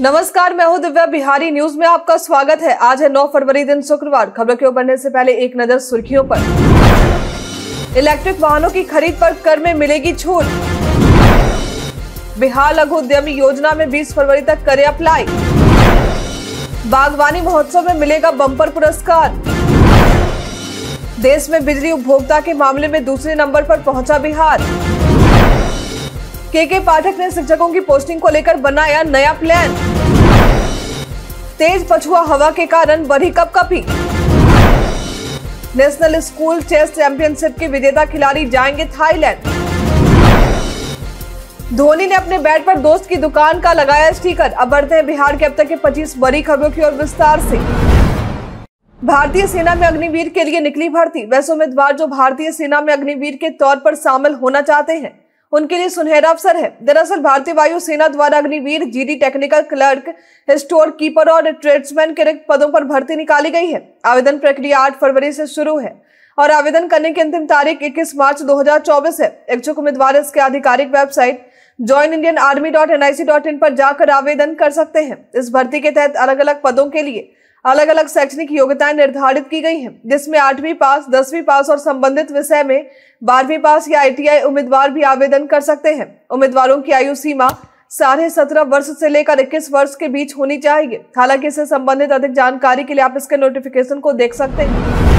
नमस्कार मैं हूं दिव्या बिहारी न्यूज में आपका स्वागत है आज है 9 फरवरी दिन शुक्रवार खबरों के बनने से पहले एक नजर सुर्खियों पर इलेक्ट्रिक वाहनों की खरीद पर कर में मिलेगी छूट बिहार लघु उद्यमी योजना में 20 फरवरी तक करे अप्लाई बागवानी महोत्सव में मिलेगा बम्पर पुरस्कार देश में बिजली उपभोक्ता के मामले में दूसरे नंबर आरोप पहुँचा बिहार के के पाठक ने शिक्षकों की पोस्टिंग को लेकर बनाया नया प्लान तेज पछुआ हवा के कारण बढ़ी कपकपी नेशनल स्कूल चेस चैंपियनशिप के विजेता खिलाड़ी जाएंगे थाईलैंड धोनी ने अपने बैट पर दोस्त की दुकान का लगाया स्टीकर अब बढ़ते हैं बिहार के अब तक के 25 बड़ी खबरों की ओर विस्तार से भारतीय सेना में अग्निवीर के लिए निकली भर्ती वैसे उम्मीदवार जो भारतीय सेना में अग्निवीर के तौर पर शामिल होना चाहते हैं उनके लिए सुनहरा अवसर है दरअसल भारतीय सेना द्वारा Agniveer GD technical clerk store keeper और ट्रेड्समैन के रिक्त पदों पर भर्ती निकाली गई है आवेदन प्रक्रिया आठ फरवरी से शुरू है और आवेदन करने की अंतिम तारीख इक्कीस मार्च दो है इच्छुक उम्मीदवार इसके आधिकारिक website join Indian army dot N I C dot in पर जाकर आवेदन कर सकते हैं इस भर्ती के तहत अलग अलग पदों के लिए अलग अलग शैक्षणिक योग्यताएं निर्धारित की गई हैं जिसमें आठवीं पास दसवीं पास और संबंधित विषय में बारहवीं पास या आईटीआई उम्मीदवार भी आवेदन कर सकते हैं उम्मीदवारों की आयु सीमा साढ़े सत्रह वर्ष से लेकर इक्कीस वर्ष के बीच होनी चाहिए हालांकि इससे संबंधित अधिक जानकारी के लिए आप इसके नोटिफिकेशन को देख सकते हैं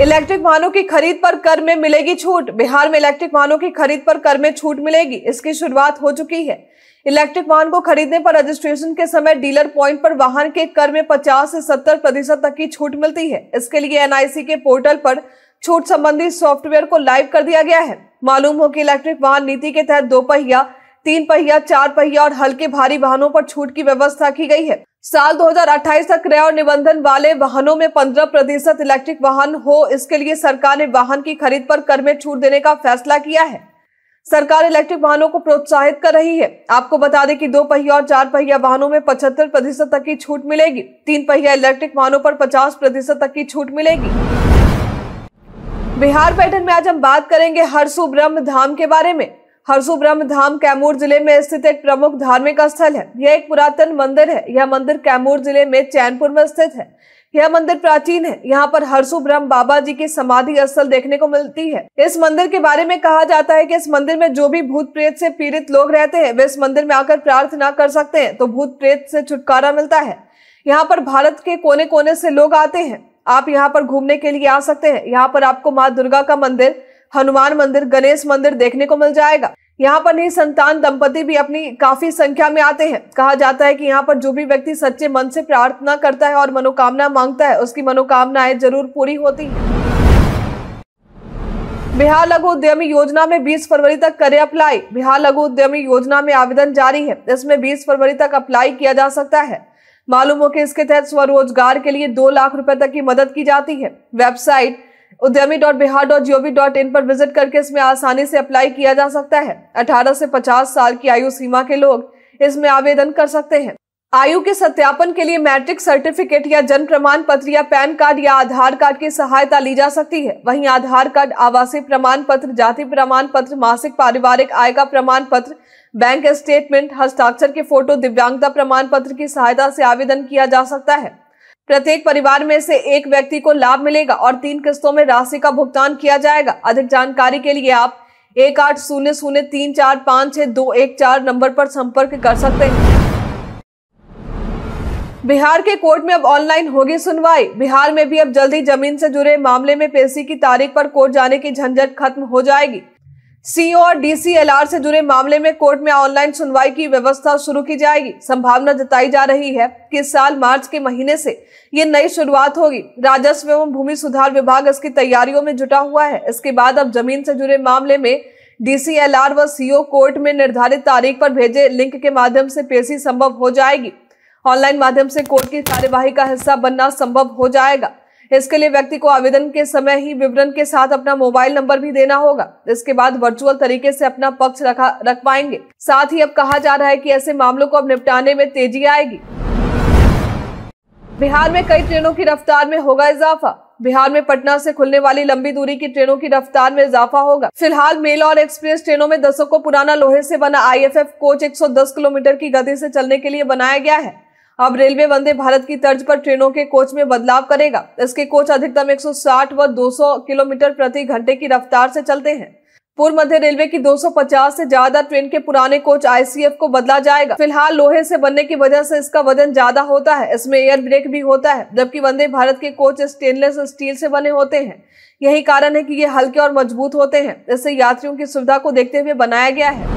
इलेक्ट्रिक वाहनों की खरीद पर कर में मिलेगी छूट बिहार में इलेक्ट्रिक वाहनों की खरीद पर कर में छूट मिलेगी इसकी शुरुआत हो चुकी है इलेक्ट्रिक वाहन को खरीदने पर रजिस्ट्रेशन के समय डीलर पॉइंट पर वाहन के कर में 50 से 70 प्रतिशत तक की छूट मिलती है इसके लिए एनआईसी के पोर्टल पर छूट संबंधी सॉफ्टवेयर को लाइव कर दिया गया है मालूम हो कि इलेक्ट्रिक वाहन नीति के तहत दोपहिया तीन पहिया चार पहिया और हल्के भारी वाहनों पर छूट की व्यवस्था की गई है साल 2028 तक क्रय और निबंधन वाले वाहनों में 15 प्रतिशत इलेक्ट्रिक वाहन हो इसके लिए सरकार ने वाहन की खरीद पर कर में छूट देने का फैसला किया है सरकार इलेक्ट्रिक वाहनों को प्रोत्साहित कर रही है आपको बता दें कि दो पहिया और चार पहिया वाहनों में पचहत्तर प्रतिशत तक की छूट मिलेगी तीन पहिया इलेक्ट्रिक वाहनों पर पचास प्रतिशत तक की छूट मिलेगी बिहार पैटर्न में आज हम बात करेंगे हरसू ब्रह्म धाम के बारे में हरसू ब्रह्म धाम कैमूर जिले में स्थित एक प्रमुख धार्मिक स्थल है यह एक पुरातन मंदिर है यह मंदिर कैमूर जिले में चैनपुर में स्थित है यह मंदिर प्राचीन है यहाँ पर हरसू ब्रह्म बाबा जी की समाधि स्थल देखने को मिलती है इस मंदिर के बारे में कहा जाता है कि इस मंदिर में जो भी भूत प्रेत से पीड़ित लोग रहते हैं वे इस मंदिर में आकर प्रार्थना कर सकते हैं तो भूत प्रेत से छुटकारा मिलता है यहाँ पर भारत के कोने कोने से लोग आते हैं आप यहाँ पर घूमने के लिए आ सकते हैं यहाँ पर आपको माँ दुर्गा का मंदिर हनुमान मंदिर गणेश मंदिर देखने को मिल जाएगा यहाँ पर नहीं संतान दंपति भी अपनी काफी संख्या में आते हैं कहा जाता है कि यहाँ पर जो भी व्यक्ति सच्चे मन से प्रार्थना करता है और मनोकामना मांगता है उसकी मनोकामनाएं जरूर पूरी होती है बिहार लघु उद्यमी योजना में 20 फरवरी तक करें अप्लाई बिहार लघु उद्यमी योजना में आवेदन जारी है इसमें 20 फरवरी तक अप्लाई किया जा सकता है मालूम हो कि इसके तहत स्वरोजगार के लिए दो लाख रुपए तक की मदद की जाती है website Udyami dot Bihar dot G dot in पर विजिट करके इसमें आसानी से अप्लाई किया जा सकता है 18 से 50 साल की आयु सीमा के लोग इसमें आवेदन कर सकते हैं आयु के सत्यापन के लिए मैट्रिक सर्टिफिकेट या जन्म प्रमाण पत्र या पैन कार्ड या आधार कार्ड की सहायता ली जा सकती है वहीं आधार कार्ड आवासीय प्रमाण पत्र जाति प्रमाण पत्र मासिक पारिवारिक आय का प्रमाण पत्र बैंक स्टेटमेंट हस्ताक्षर के फोटो दिव्यांगता प्रमाण पत्र की सहायता से आवेदन किया जा सकता है प्रत्येक परिवार में से एक व्यक्ति को लाभ मिलेगा और तीन किस्तों में राशि का भुगतान किया जाएगा अधिक जानकारी के लिए आप एक आठ शून्य शून्य तीन चार पाँच छः दो एक चार नंबर पर संपर्क कर सकते हैं बिहार के कोर्ट में अब ऑनलाइन होगी सुनवाई बिहार में भी अब जल्दी जमीन से जुड़े मामले में पेशी की तारीख पर कोर्ट जाने की झंझट खत्म हो जाएगी सीओ और डीसीएलआर से जुड़े मामले में कोर्ट में ऑनलाइन सुनवाई की व्यवस्था शुरू की जाएगी संभावना जताई जा रही है कि इस साल मार्च के महीने से ये नई शुरुआत होगी राजस्व एवं भूमि सुधार विभाग इसकी तैयारियों में जुटा हुआ है इसके बाद अब जमीन से जुड़े मामले में डीसीएलआर व सीओ कोर्ट में निर्धारित तारीख पर भेजे लिंक के माध्यम से पेशी संभव हो जाएगी ऑनलाइन माध्यम से कोर्ट की कार्यवाही का हिस्सा बनना संभव हो जाएगा इसके लिए व्यक्ति को आवेदन के समय ही विवरण के साथ अपना मोबाइल नंबर भी देना होगा इसके बाद वर्चुअल तरीके से अपना पक्ष रखा रख पाएंगे साथ ही अब कहा जा रहा है कि ऐसे मामलों को अब निपटाने में तेजी आएगी बिहार में कई ट्रेनों की रफ्तार में होगा इजाफा बिहार में पटना से खुलने वाली लंबी दूरी की ट्रेनों की रफ्तार में इजाफा होगा फिलहाल मेल और एक्सप्रेस ट्रेनों में दशकों पुराना लोहे से बना आईएफएफ कोच 110 किलोमीटर की गति से चलने के लिए बनाया गया है अब रेलवे वंदे भारत की तर्ज पर ट्रेनों के कोच में बदलाव करेगा इसके कोच अधिकतम 160 व 200 किलोमीटर प्रति घंटे की रफ्तार से चलते हैं पूर्व मध्य रेलवे की 250 से ज्यादा ट्रेन के पुराने कोच आईसीएफ को बदला जाएगा फिलहाल लोहे से बनने की वजह से इसका वजन ज्यादा होता है इसमें एयर ब्रेक भी होता है जबकि वंदे भारत के कोच स्टेनलेस स्टील से बने होते हैं यही कारण है कि ये हल्के और मजबूत होते हैं इससे यात्रियों की सुविधा को देखते हुए बनाया गया है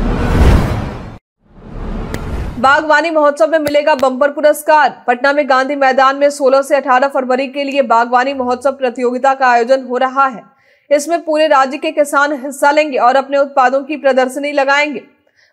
बागवानी महोत्सव में मिलेगा बम्पर पुरस्कार पटना में गांधी मैदान में 16 से 18 फरवरी के लिए बागवानी महोत्सव प्रतियोगिता का आयोजन हो रहा है इसमें पूरे राज्य के किसान हिस्सा लेंगे और अपने उत्पादों की प्रदर्शनी लगाएंगे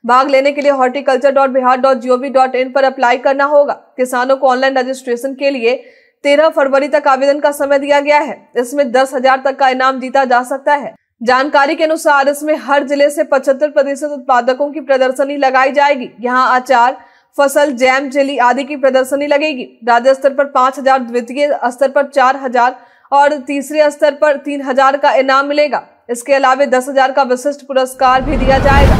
भाग लेने के लिए horticulture dot Bihar dot G O V dot in पर अप्लाई करना होगा किसानों को ऑनलाइन रजिस्ट्रेशन के लिए तेरह फरवरी तक आवेदन का समय दिया गया है इसमें दस हजार तक का इनाम जीता जा सकता है जानकारी के अनुसार इसमें हर जिले से 75 प्रतिशत उत्पादकों की प्रदर्शनी लगाई जाएगी यहाँ अचार फसल जैम जेली आदि की प्रदर्शनी लगेगी राज्य स्तर पर पांच हजार द्वितीय स्तर पर चार हजार और तीसरे स्तर पर तीन हजार का इनाम मिलेगा इसके अलावा दस हजार का विशिष्ट पुरस्कार भी दिया जाएगा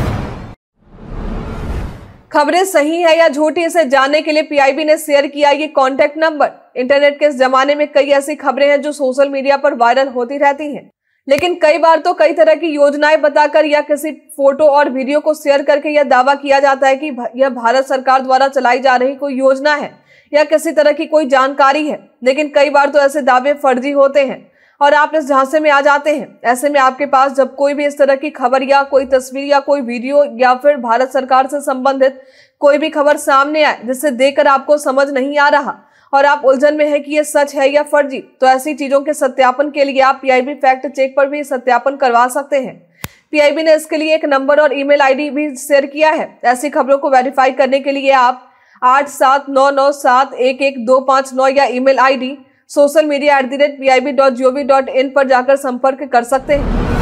खबरें सही है या झूठी इसे जानने के लिए पीआईबी ने शेयर किया ये कॉन्टेक्ट नंबर इंटरनेट के इस जमाने में कई ऐसी खबरें हैं जो सोशल मीडिया पर वायरल होती रहती हैं लेकिन कई बार तो कई तरह की योजनाएं बताकर या किसी फोटो और वीडियो को शेयर करके यह दावा किया जाता है कि यह भारत सरकार द्वारा चलाई जा रही कोई योजना है या किसी तरह की कोई जानकारी है लेकिन कई बार तो ऐसे दावे फर्जी होते हैं और आप इस झांसे में आ जाते हैं ऐसे में आपके पास जब कोई भी इस तरह की खबर या कोई तस्वीर या कोई वीडियो या फिर भारत सरकार से संबंधित कोई भी खबर सामने आए जिसे देखकर आपको समझ नहीं आ रहा और आप उलझन में है कि ये सच है या फर्जी तो ऐसी चीजों के सत्यापन के लिए आप पीआईबी फैक्ट चेक पर भी सत्यापन करवा सकते हैं पीआईबी ने इसके लिए एक नंबर और ईमेल आईडी भी शेयर किया है ऐसी खबरों को वेरीफाई करने के लिए आप आठ सात नौ नौ सात एक एक दो पाँच नौ या email ID social media at the rate P I B dot G O V dot in पर जाकर संपर्क कर सकते हैं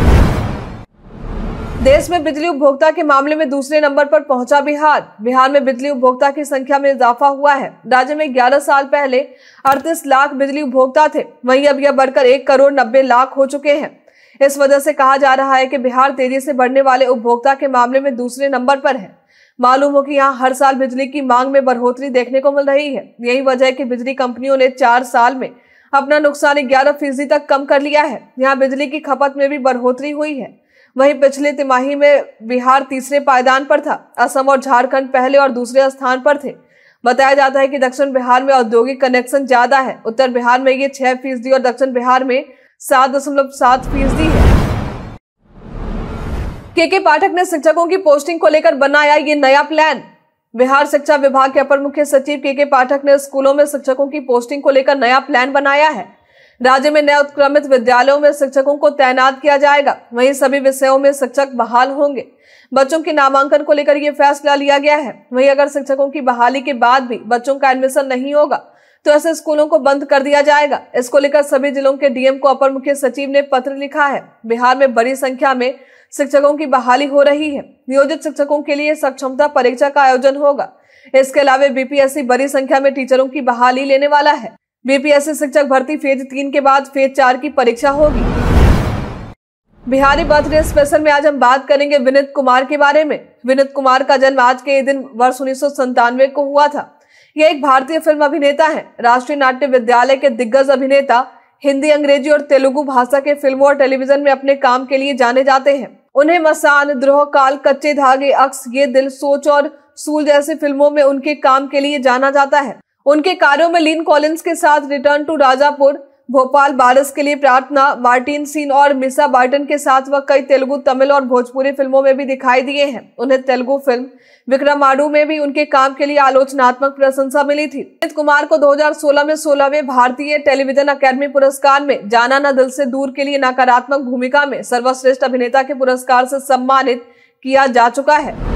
देश में बिजली उपभोक्ता के मामले में दूसरे नंबर पर पहुंचा बिहार बिहार में बिजली उपभोक्ता की संख्या में इजाफा हुआ है राज्य में 11 साल पहले 38 लाख बिजली उपभोक्ता थे वहीं अब यह बढ़कर एक करोड़ नब्बे लाख हो चुके हैं इस वजह से कहा जा रहा है कि बिहार तेजी से बढ़ने वाले उपभोक्ता के मामले में दूसरे नंबर पर है मालूम हो कि यहाँ हर साल बिजली की मांग में बढ़ोतरी देखने को मिल रही है यही वजह है कि बिजली कंपनियों ने चार साल में अपना नुकसान ग्यारह फीसदी तक कम कर लिया है यहाँ बिजली की खपत में भी बढ़ोतरी हुई है वहीं पिछले तिमाही में बिहार तीसरे पायदान पर था असम और झारखंड पहले और दूसरे स्थान पर थे बताया जाता है कि दक्षिण बिहार में औद्योगिक कनेक्शन ज्यादा है उत्तर बिहार में ये छह फीसदी और दक्षिण बिहार में सात दशमलव सात फीसदी है के के पाठक ने शिक्षकों की पोस्टिंग को लेकर बनाया ये नया प्लान बिहार शिक्षा विभाग के अपर मुख्य सचिव के के पाठक ने स्कूलों में शिक्षकों की पोस्टिंग को लेकर नया प्लान बनाया है राज्य में नए उत्क्रमित विद्यालयों में शिक्षकों को तैनात किया जाएगा वहीं सभी विषयों में शिक्षक बहाल होंगे बच्चों के नामांकन को लेकर यह फैसला लिया गया है वहीं अगर शिक्षकों की बहाली के बाद भी बच्चों का एडमिशन नहीं होगा तो ऐसे स्कूलों को बंद कर दिया जाएगा इसको लेकर सभी जिलों के डीएम को अपर मुख्य सचिव ने पत्र लिखा है बिहार में बड़ी संख्या में शिक्षकों की बहाली हो रही है नियोजित शिक्षकों के लिए सक्षमता परीक्षा का आयोजन होगा इसके अलावा बीपीएससी बड़ी संख्या में टीचरों की बहाली लेने वाला है बीपीएससी शिक्षक भर्ती फेज तीन के बाद फेज चार की परीक्षा होगी बिहारी बर्थडे स्पेशल में आज हम बात करेंगे विनित कुमार के बारे में विनित कुमार का जन्म आज के दिन वर्ष उन्नीस को हुआ था यह एक भारतीय फिल्म अभिनेता है राष्ट्रीय नाट्य विद्यालय के दिग्गज अभिनेता हिंदी अंग्रेजी और तेलुगु भाषा के फिल्मों और टेलीविजन में अपने काम के लिए जाने जाते हैं उन्हें मसान द्रोह काल कच्चे धागे अक्स ये दिल सोच और सूल जैसी फिल्मों में उनके काम के लिए जाना जाता है उनके कार्यों में लिन कॉलिन्स के साथ रिटर्न टू राजापुर भोपाल बारस के लिए प्रार्थना मार्टिन सीन और मिसा बार्टन के साथ वह कई तेलुगु तमिल और भोजपुरी फिल्मों में भी दिखाई दिए हैं उन्हें तेलुगु फिल्म विक्रमाडू में भी उनके काम के लिए आलोचनात्मक प्रशंसा मिली थी अमित कुमार को 2016 में 16वें भारतीय टेलीविजन अकेडमी पुरस्कार में जाना न दिल से दूर के लिए नकारात्मक भूमिका में सर्वश्रेष्ठ अभिनेता के पुरस्कार से सम्मानित किया जा चुका है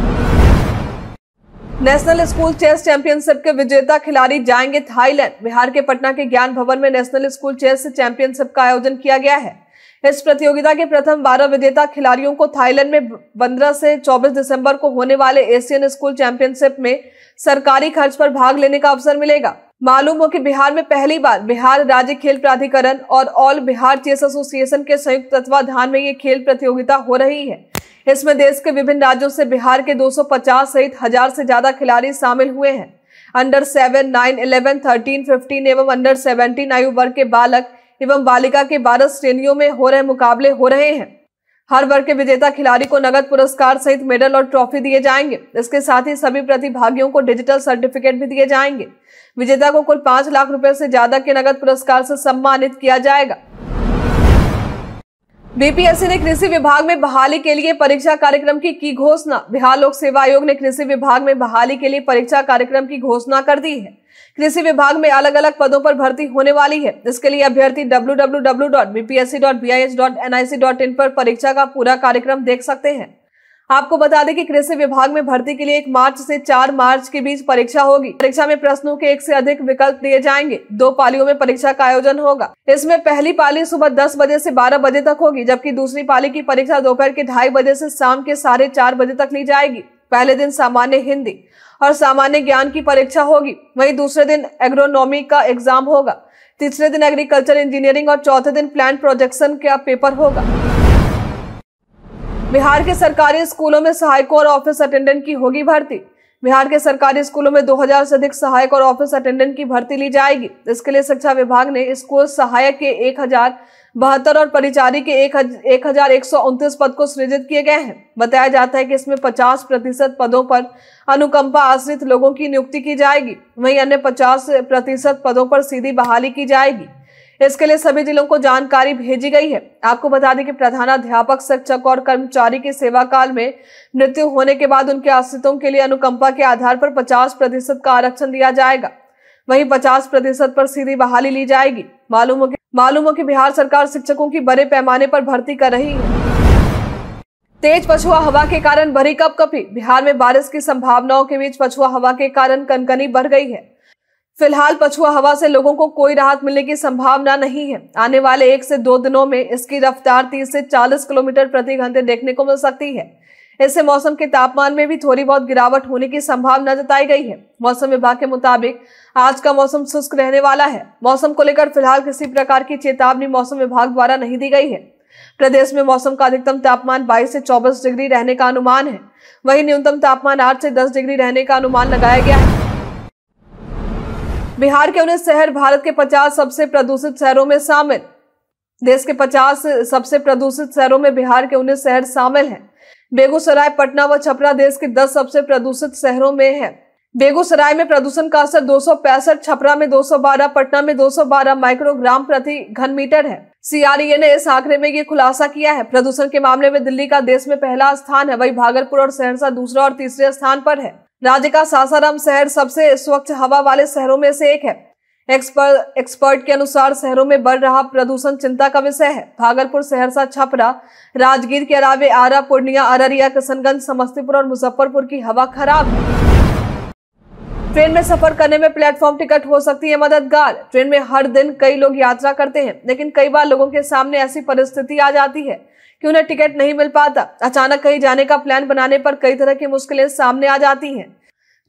नेशनल स्कूल चेस चैंपियनशिप के विजेता खिलाड़ी जाएंगे थाईलैंड बिहार के पटना के ज्ञान भवन में नेशनल स्कूल चेस चैंपियनशिप का आयोजन किया गया है इस प्रतियोगिता के प्रथम 12 विजेता खिलाड़ियों को थाईलैंड में 15 से 24 दिसंबर को होने वाले एशियन स्कूल चैंपियनशिप में सरकारी खर्च पर भाग लेने का अवसर मिलेगा मालूम हो कि बिहार में पहली बार बिहार राज्य खेल प्राधिकरण और ऑल बिहार चेस एसोसिएशन के संयुक्त तत्वाधान में ये खेल प्रतियोगिता हो रही है इसमें देश के विभिन्न राज्यों से बिहार के 250 सहित हजार से ज्यादा खिलाड़ी शामिल हुए हैं under seven nine eleven thirteen fifteen एवं अंडर सेवनटीन आयु वर्ग के बालक एवं बालिका के बारह श्रेणियों में हो रहे मुकाबले हो रहे हैं हर वर्ग के विजेता खिलाड़ी को नगद पुरस्कार सहित मेडल और ट्रॉफी दिए जाएंगे इसके साथ ही सभी प्रतिभागियों को डिजिटल सर्टिफिकेट भी दिए जाएंगे विजेता को कुल पांच लाख रुपए से ज्यादा के नगद पुरस्कार से सम्मानित किया जाएगा बीपीएससी ने कृषि विभाग में बहाली के लिए परीक्षा कार्यक्रम की की घोषणा बिहार लोक सेवा आयोग ने कृषि विभाग में बहाली के लिए परीक्षा कार्यक्रम की घोषणा कर दी है कृषि विभाग में अलग अलग पदों पर भर्ती होने वाली है इसके लिए अभ्यर्थी डब्ल्यू पर परीक्षा का पूरा कार्यक्रम देख सकते हैं आपको बता दें कि कृषि विभाग में भर्ती के लिए एक मार्च से चार मार्च के बीच परीक्षा होगी परीक्षा में प्रश्नों के एक से अधिक विकल्प दिए जाएंगे दो पालियों में परीक्षा का आयोजन होगा इसमें पहली पाली सुबह दस बजे से बारह बजे तक होगी जबकि दूसरी पाली की परीक्षा दोपहर के ढाई बजे से शाम के साढ़े चार बजे तक ली जाएगी पहले दिन सामान्य हिंदी और सामान्य ज्ञान की परीक्षा होगी वही दूसरे दिन एग्रोनॉमी का एग्जाम होगा तीसरे दिन एग्रीकल्चर इंजीनियरिंग और चौथे दिन प्लांट प्रोजेक्शन का पेपर होगा बिहार के सरकारी स्कूलों में सहायकों और ऑफिस अटेंडेंट की होगी भर्ती बिहार के सरकारी स्कूलों में 2000 से अधिक सहायक और ऑफिस अटेंडेंट की भर्ती ली जाएगी इसके लिए शिक्षा विभाग ने स्कूल सहायक के एक बहत्तर और परिचारी के एक, एक हजार एक सौ उनतीस पद को सृजित किए गए हैं बताया जाता है कि इसमें 50 प्रतिशत पदों पर अनुकंपा आश्रित लोगों की नियुक्ति की जाएगी वहीं अन्य 50 प्रतिशत पदों पर सीधी बहाली की जाएगी इसके लिए सभी जिलों को जानकारी भेजी गई है आपको बता दें कि प्रधानाध्यापक शिक्षक और कर्मचारी के सेवा काल में मृत्यु होने के बाद उनके आश्रितों के लिए अनुकंपा के आधार पर 50 प्रतिशत का आरक्षण दिया जाएगा वहीं 50 प्रतिशत पर सीधी बहाली ली जाएगी मालूम हो मालूम हो कि बिहार सरकार शिक्षकों की बड़े पैमाने पर भर्ती कर रही है तेज पछुआ हवा के कारण भरी कपकपी बिहार में बारिश की संभावनाओं के बीच पछुआ हवा के कारण कनकनी बढ़ गई है फिलहाल पछुआ हवा से लोगों को कोई राहत मिलने की संभावना नहीं है आने वाले एक से दो दिनों में इसकी रफ्तार 30 से 40 किलोमीटर प्रति घंटे देखने को मिल सकती है इससे मौसम के तापमान में भी थोड़ी बहुत गिरावट होने की संभावना जताई गई है मौसम विभाग के मुताबिक आज का मौसम शुष्क रहने वाला है मौसम को लेकर फिलहाल किसी प्रकार की चेतावनी मौसम विभाग द्वारा नहीं दी गई है प्रदेश में मौसम का अधिकतम तापमान 22 से 24 डिग्री रहने का अनुमान है वहीं न्यूनतम तापमान 8 से 10 डिग्री रहने का अनुमान लगाया गया है बिहार के उन्हें शहर भारत के 50 सबसे प्रदूषित शहरों में शामिल देश के 50 सबसे प्रदूषित शहरों में बिहार के उन्हें शहर शामिल हैं बेगूसराय पटना व छपरा देश के 10 सबसे प्रदूषित शहरों में है बेगूसराय में प्रदूषण का असर दो छपरा में 212, पटना में 212 माइक्रोग्राम प्रति घन मीटर है सीआरईए ने इस आंकड़े में ये खुलासा किया है प्रदूषण के मामले में दिल्ली का देश में पहला स्थान है वही भागलपुर और सहरसा दूसरा और तीसरे स्थान पर है राज्य का सासाराम शहर सबसे स्वच्छ हवा वाले शहरों में से एक है एक्सपर्ट एक्सपर्ट के अनुसार शहरों में बढ़ रहा प्रदूषण चिंता का विषय है भागलपुर सहरसा छपरा राजगीर के अलावे आरा पूर्णिया अररिया किशनगंज समस्तीपुर और मुजफ्फरपुर की हवा खराब है ट्रेन में सफर करने में प्लेटफॉर्म टिकट हो सकती है मददगार ट्रेन में हर दिन कई लोग यात्रा करते हैं लेकिन कई बार लोगों के सामने ऐसी परिस्थिति आ जाती है कि उन्हें टिकट नहीं मिल पाता अचानक कहीं जाने का प्लान बनाने पर कई तरह की मुश्किलें सामने आ जाती हैं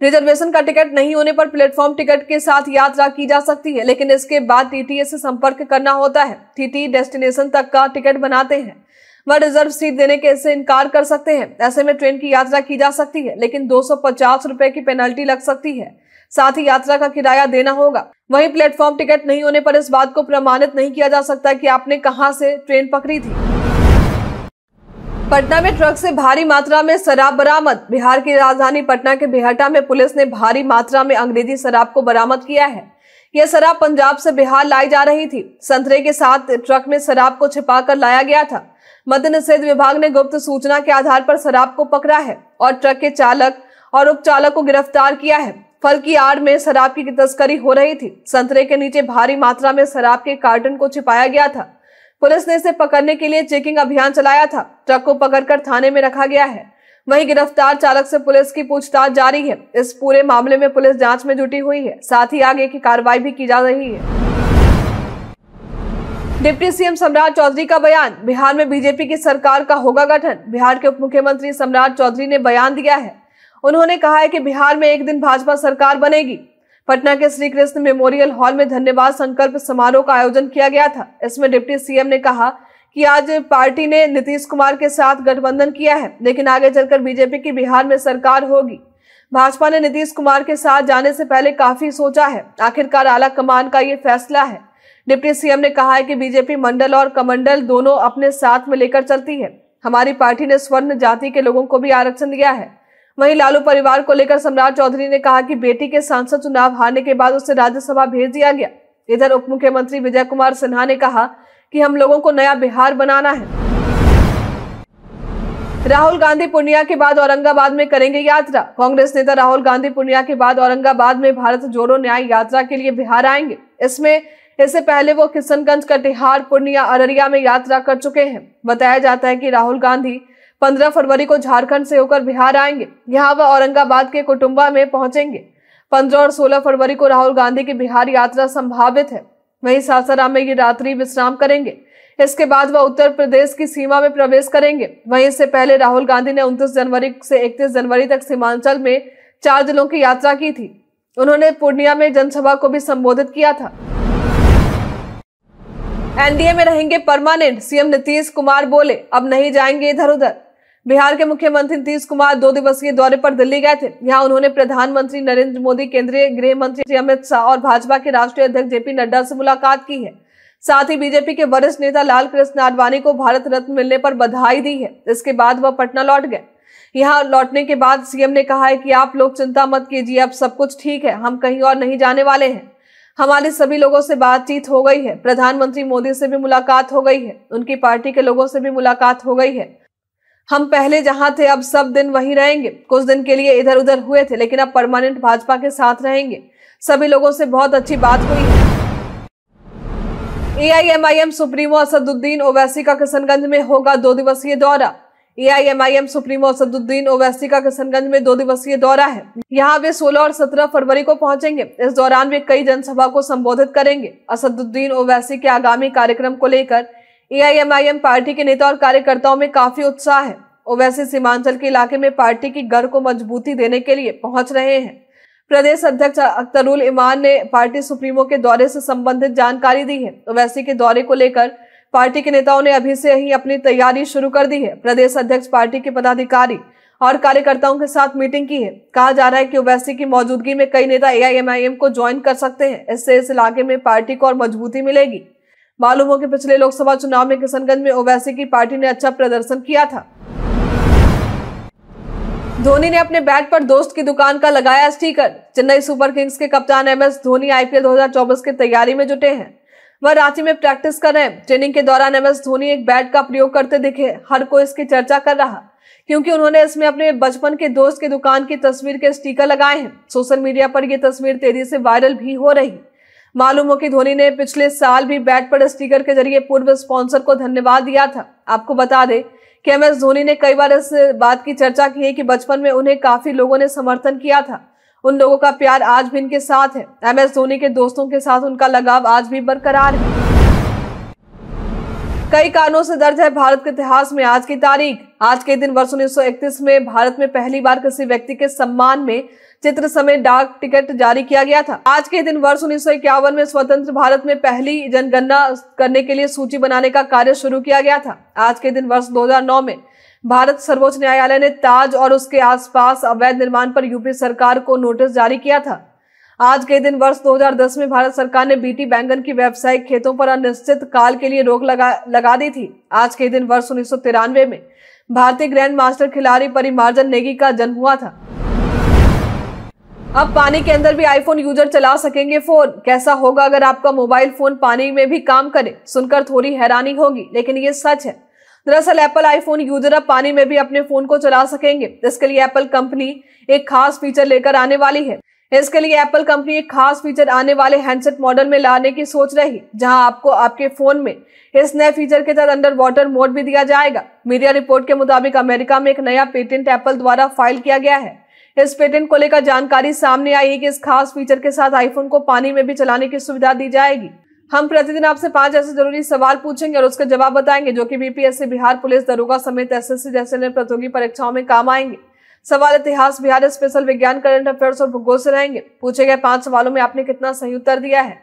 रिजर्वेशन का टिकट नहीं होने पर प्लेटफॉर्म टिकट के साथ यात्रा की जा सकती है लेकिन इसके बाद टीटीए से संपर्क करना होता है टीटी डेस्टिनेशन तक का टिकट बनाते हैं व रिजर्व सीट देने के से इनकार कर सकते हैं ऐसे में ट्रेन की यात्रा की जा सकती है लेकिन दो रुपए की पेनल्टी लग सकती है साथ ही यात्रा का किराया देना होगा वहीं प्लेटफॉर्म टिकट नहीं होने पर इस बात को प्रमाणित नहीं किया जा सकता कि आपने कहां से ट्रेन पकड़ी थी पटना में ट्रक से भारी मात्रा में शराब बरामद बिहार की राजधानी पटना के बिहटा में पुलिस ने भारी मात्रा में अंग्रेजी शराब को बरामद किया है यह शराब पंजाब से बिहार लाई जा रही थी संतरे के साथ ट्रक में शराब को छिपा लाया गया था मद्य निषेध विभाग ने गुप्त सूचना के आधार पर शराब को पकड़ा है और ट्रक के चालक और उपचालक को गिरफ्तार किया है फल की आड़ में शराब की तस्करी हो रही थी संतरे के नीचे भारी मात्रा में शराब के कार्टन को छिपाया गया था पुलिस ने इसे पकड़ने के लिए चेकिंग अभियान चलाया था ट्रक को पकड़कर थाने में रखा गया है वहीं गिरफ्तार चालक से पुलिस की पूछताछ जारी है इस पूरे मामले में पुलिस जांच में जुटी हुई है साथ ही आगे की कार्रवाई भी की जा रही है डिप्टी सीएम सम्राट चौधरी का बयान बिहार में बीजेपी की सरकार का होगा गठन बिहार के उप मुख्यमंत्री सम्राट चौधरी ने बयान दिया है उन्होंने कहा है कि बिहार में एक दिन भाजपा सरकार बनेगी पटना के श्री कृष्ण मेमोरियल हॉल में धन्यवाद संकल्प समारोह का आयोजन किया गया था इसमें डिप्टी सीएम ने कहा कि आज पार्टी ने नीतीश कुमार के साथ गठबंधन किया है लेकिन आगे चलकर बीजेपी की बिहार में सरकार होगी भाजपा ने नीतीश कुमार के साथ जाने से पहले काफी सोचा है आखिरकार आला कमान का ये फैसला है डिप्टी सीएम ने कहा है कि बीजेपी मंडल और कमंडल दोनों अपने साथ में लेकर चलती है हमारी पार्टी ने स्वर्ण जाति के लोगों को भी आरक्षण दिया है वहीं लालू परिवार को लेकर सम्राट चौधरी ने कहा कि बेटी के सांसद चुनाव हारने के बाद उसे राज्यसभा भेज दिया गया इधर उप मुख्यमंत्री विजय कुमार सिन्हा ने कहा कि हम लोगों को नया बिहार बनाना है राहुल गांधी पूर्णिया के बाद औरंगाबाद में करेंगे यात्रा कांग्रेस नेता राहुल गांधी पूर्णिया के बाद औरंगाबाद में भारत जोड़ो न्याय यात्रा के लिए बिहार आएंगे इसमें इससे पहले वो किशनगंज कटिहार पूर्णिया अररिया में यात्रा कर चुके हैं बताया जाता है कि राहुल गांधी 15 फरवरी को झारखंड से होकर बिहार आएंगे यहाँ वह औरंगाबाद के कुटुम्बा में पहुंचेंगे 15 और 16 फरवरी को राहुल गांधी की बिहार यात्रा संभावित है वहीं सासाराम में ये रात्रि विश्राम करेंगे इसके बाद वह उत्तर प्रदेश की सीमा में प्रवेश करेंगे वहीं इससे पहले राहुल गांधी ने उनतीस जनवरी से इकतीस जनवरी तक सीमांचल में चार जिलों की यात्रा की थी उन्होंने पूर्णिया में जनसभा को भी संबोधित किया था एनडीए में रहेंगे परमानेंट सीएम नीतीश कुमार बोले अब नहीं जाएंगे इधर उधर बिहार के मुख्यमंत्री नीतीश कुमार दो दिवसीय दौरे पर दिल्ली गए थे यहाँ उन्होंने प्रधानमंत्री नरेंद्र मोदी केंद्रीय गृह मंत्री अमित शाह और भाजपा के राष्ट्रीय अध्यक्ष जेपी नड्डा से मुलाकात की है साथ ही बीजेपी के वरिष्ठ नेता लाल कृष्ण आडवाणी को भारत रत्न मिलने पर बधाई दी है इसके बाद वह पटना लौट गए यहाँ लौटने के बाद सीएम ने कहा है कि आप लोग चिंता मत कीजिए अब सब कुछ ठीक है हम कहीं और नहीं जाने वाले हैं हमारे सभी लोगों से बातचीत हो गई है प्रधानमंत्री मोदी से भी मुलाकात हो गई है उनकी पार्टी के लोगों से भी मुलाकात हो गई है हम पहले जहां थे अब सब दिन वहीं रहेंगे कुछ दिन के लिए इधर उधर हुए थे लेकिन अब परमानेंट भाजपा के साथ रहेंगे सभी लोगों से बहुत अच्छी बात हुई है एआईएमआईएम सुप्रीमो असदुद्दीन ओवैसी का किशनगंज में होगा दो दिवसीय दौरा एआईएमआईएम सुप्रीमो असदुद्दीन ओवैसी का किशनगंज में दो दिवसीय दौरा है यहाँ वे 16 और 17 फरवरी को पहुंचेंगे इस दौरान वे कई जनसभा को संबोधित करेंगे असदुद्दीन ओवैसी के आगामी कार्यक्रम को लेकर एआईएमआईएम पार्टी के नेता और कार्यकर्ताओं में काफी उत्साह है ओवैसी सीमांचल के इलाके में पार्टी की गढ़ को मजबूती देने के लिए पहुंच रहे हैं प्रदेश अध्यक्ष अख्तरुल इमान ने पार्टी सुप्रीमो के दौरे से संबंधित जानकारी दी है ओवैसी के दौरे को लेकर पार्टी के नेताओं ने अभी से ही अपनी तैयारी शुरू कर दी है प्रदेश अध्यक्ष पार्टी के पदाधिकारी और कार्यकर्ताओं के साथ मीटिंग की है कहा जा रहा है कि ओवैसी की मौजूदगी में कई नेता एआईएमआईएम को ज्वाइन कर सकते हैं इससे इस इलाके में पार्टी को और मजबूती मिलेगी मालूम हो कि पिछले लोकसभा चुनाव में किशनगंज में ओवैसी की पार्टी ने अच्छा प्रदर्शन किया था धोनी ने अपने बैट पर दोस्त की दुकान का लगाया स्टीकर चेन्नई सुपर किंग्स के कप्तान एम एस धोनी आईपीएल 2024 की तैयारी में जुटे हैं वह रांची में प्रैक्टिस कर रहे हैं ट्रेनिंग के दौरान एम एस धोनी एक बैट का प्रयोग करते दिखे हर कोई इसकी चर्चा कर रहा क्योंकि उन्होंने इसमें अपने बचपन के दोस्त के दुकान की तस्वीर के स्टीकर लगाए हैं सोशल मीडिया पर यह तस्वीर तेजी से वायरल भी हो रही मालूम हो कि धोनी ने पिछले साल भी बैट पर स्टीकर के जरिए पूर्व स्पॉन्सर को धन्यवाद दिया था आपको बता दें कि एम एस धोनी ने कई बार इस बात की चर्चा की है कि बचपन में उन्हें काफी लोगों ने समर्थन किया था उन लोगों का प्यार आज भी इनके साथ है एम एस धोनी के दोस्तों के साथ उनका लगाव आज भी बरकरार है कई कारणों से दर्ज है भारत के इतिहास में आज की तारीख आज के दिन वर्ष 1931 में भारत में पहली बार किसी व्यक्ति के सम्मान में चित्र समय डाक टिकट जारी किया गया था आज के दिन वर्ष उन्नीस में स्वतंत्र भारत में पहली जनगणना करने के लिए सूची बनाने का कार्य शुरू किया गया था आज के दिन वर्ष 2009 में भारत सर्वोच्च न्यायालय ने ताज और उसके आसपास अवैध निर्माण पर यूपी सरकार को नोटिस जारी किया था आज के दिन वर्ष 2010 में भारत सरकार ने बीटी बैंगन की व्यावसायिक खेतों पर अनिश्चित काल के लिए रोक लगा लगा दी थी आज के दिन वर्ष उन्नीस में भारतीय ग्रैंड मास्टर खिलाड़ी परिमार्जन नेगी का जन्म हुआ था अब पानी के अंदर भी आईफोन यूजर चला सकेंगे फोन कैसा होगा अगर आपका मोबाइल फोन पानी में भी काम करे सुनकर थोड़ी हैरानी होगी लेकिन ये सच है दरअसल एप्पल आईफोन यूजर अब पानी में भी अपने फोन को चला सकेंगे इसके लिए एप्पल कंपनी एक खास फीचर लेकर आने वाली है इसके लिए एप्पल कंपनी एक खास फीचर आने वाले हैंडसेट मॉडल में लाने की सोच रही जहां आपको आपके फोन में इस नए फीचर के तहत अंडर वाटर मोड भी दिया जाएगा मीडिया रिपोर्ट के मुताबिक अमेरिका में एक नया पेटेंट एप्पल द्वारा फाइल किया गया है इस पेटेंट को लेकर जानकारी सामने आई है कि इस खास फीचर के साथ आईफोन को पानी में भी चलाने की सुविधा दी जाएगी हम प्रतिदिन आपसे पांच ऐसे जरूरी सवाल पूछेंगे और उसका जवाब बताएंगे जो कि बीपीएससी बिहार पुलिस दरोगा समेत एसएससी जैसे अन्य प्रतियोगी परीक्षाओं में काम आएंगे सवाल इतिहास बिहार स्पेशल विज्ञान करंट अफेयर्स और भूगोल से रहेंगे पूछे गए पांच सवालों में आपने कितना सही उत्तर दिया है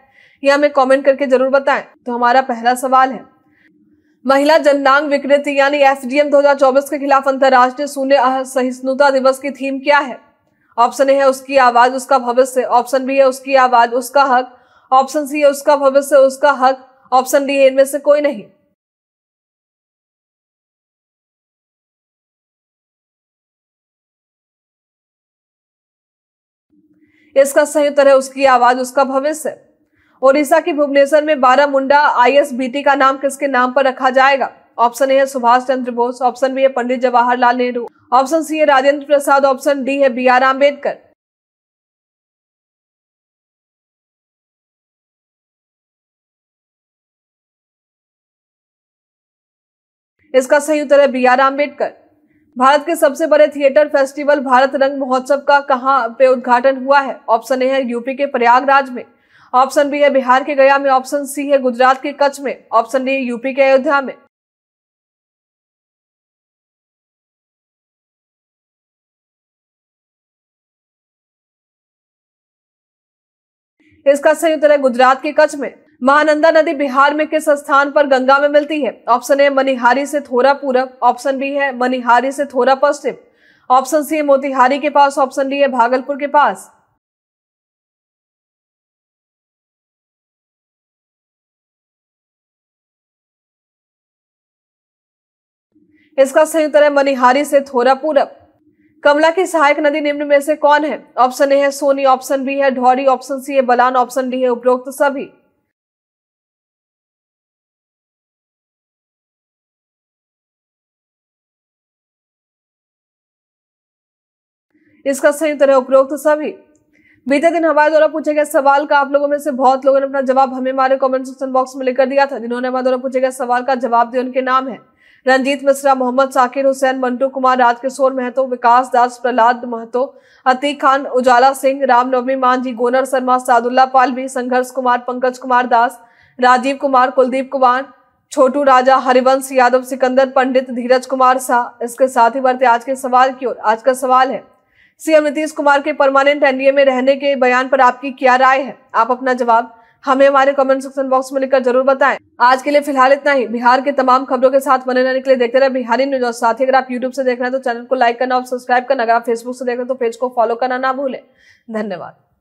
यह हमें कॉमेंट करके जरूर बताए तो हमारा पहला सवाल है महिला जननांग विकृति यानी एफ 2024 के खिलाफ अंतर्राष्ट्रीय शून्य सहिष्णुता दिवस की थीम क्या है ऑप्शन ए है उसकी आवाज उसका भविष्य ऑप्शन बी है उसकी आवाज उसका हक ऑप्शन सी है उसका भविष्य उसका हक ऑप्शन डी है इनमें से कोई नहीं इसका सही उत्तर है उसकी आवाज उसका भविष्य ओडिशा की भुवनेश्वर में बारह मुंडा आईएसबीटी का नाम किसके नाम पर रखा जाएगा ऑप्शन ए है सुभाष चंद्र बोस ऑप्शन बी है पंडित जवाहरलाल नेहरू ऑप्शन सी है राजेंद्र प्रसाद ऑप्शन डी है बी आर आम्बेडकर इसका सही उत्तर है बी आर आम्बेडकर भारत के सबसे बड़े थिएटर फेस्टिवल भारत रंग महोत्सव का कहाँ पे उद्घाटन हुआ है ऑप्शन ए है यूपी के प्रयागराज में ऑप्शन बी है बिहार के गया में ऑप्शन सी है गुजरात के कच्छ में ऑप्शन डी यूपी के अयोध्या में इसका सही उत्तर है गुजरात के कच्छ में महानंदा नदी बिहार में किस स्थान पर गंगा में मिलती है ऑप्शन ए मनिहारी से थोड़ा पूरब ऑप्शन बी है मनिहारी से थोड़ा पश्चिम ऑप्शन सी मोतिहारी के पास ऑप्शन डी है भागलपुर के पास इसका सही उत्तर है मनिहारी से थोड़ा पूरब कमला की सहायक नदी निम्न में से कौन है ऑप्शन ए है सोनी ऑप्शन बी है ढौरी ऑप्शन सी है बलान ऑप्शन डी है उपरोक्त सभी इसका सही तरह उपरोक्त सभी बीते दिन हमारे द्वारा पूछे गए सवाल का आप लोगों में से बहुत लोगों ने अपना जवाब हमें हमारे कमेंट सेक्शन बॉक्स में लेकर दिया था जिन्होंने हमारे द्वारा पूछे गए सवाल का जवाब दिया उनके नाम है रंजीत मिश्रा मोहम्मद साकिर हुसैन मंटू कुमार राजकिशोर महतो विकास दास प्रहलाद महतो अतीक खान उजाला सिंह रामनवमी जी गोनर शर्मा सादुल्ला पालवी संघर्ष कुमार पंकज कुमार दास राजीव कुमार कुलदीप कुमार छोटू राजा हरिवंश यादव सिकंदर पंडित धीरज कुमार शाह इसके साथ ही बढ़ते आज के सवाल की ओर आज का सवाल है सीएम नीतीश कुमार के परमानेंट एनडीए में रहने के बयान पर आपकी क्या राय है आप अपना जवाब हमें हमारे कमेंट सेक्शन बॉक्स में लिखकर जरूर बताएं आज के लिए फिलहाल इतना ही बिहार के तमाम खबरों के साथ बने रहने के लिए देखते रहे बिहारी न्यूज और साथ ही अगर आप यूट्यूब से देख रहे हैं तो चैनल को लाइक करना और सब्सक्राइब करना अगर आप फेसबुक से देख रहे हैं तो पेज को फॉलो करना ना भूलें धन्यवाद